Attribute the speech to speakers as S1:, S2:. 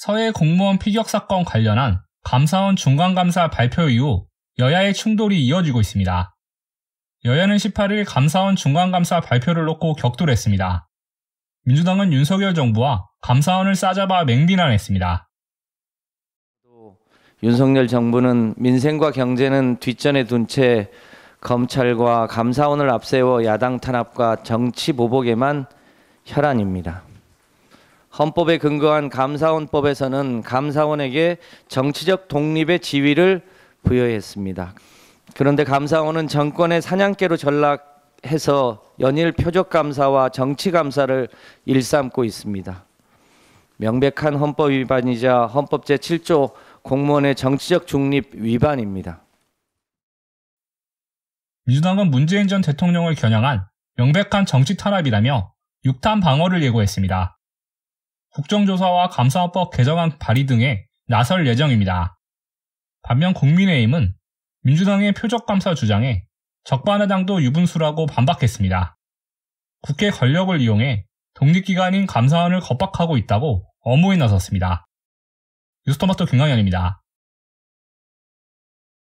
S1: 서해 공무원 피격 사건 관련한 감사원 중간감사 발표 이후 여야의 충돌이 이어지고 있습니다. 여야는 18일 감사원 중간감사 발표를 놓고 격돌했습니다. 민주당은 윤석열 정부와 감사원을 싸잡아 맹비난했습니다.
S2: 윤석열 정부는 민생과 경제는 뒷전에 둔 채 검찰과 감사원을 앞세워 야당 탄압과 정치 보복에만 혈안입니다. 헌법에 근거한 감사원법에서는 감사원에게 정치적 독립의 지위를 부여했습니다. 그런데 감사원은 정권의 사냥개로 전락해서 연일 표적감사와 정치감사를 일삼고 있습니다. 명백한 헌법 위반이자 헌법 제7조 공무원의 정치적 중립 위반입니다.
S1: 민주당은 문재인 전 대통령을 겨냥한 명백한 정치 탄압이라며 육탄 방어를 예고했습니다. 국정조사와 감사법 개정안 발의 등에 나설 예정입니다. 반면 국민의힘은 민주당의 표적감사 주장에 적반하당도 유분수라고 반박했습니다. 국회 권력을 이용해 독립기관인 감사원을 겁박하고 있다고 업무에 나섰습니다. 뉴스토마토 김광현입니다.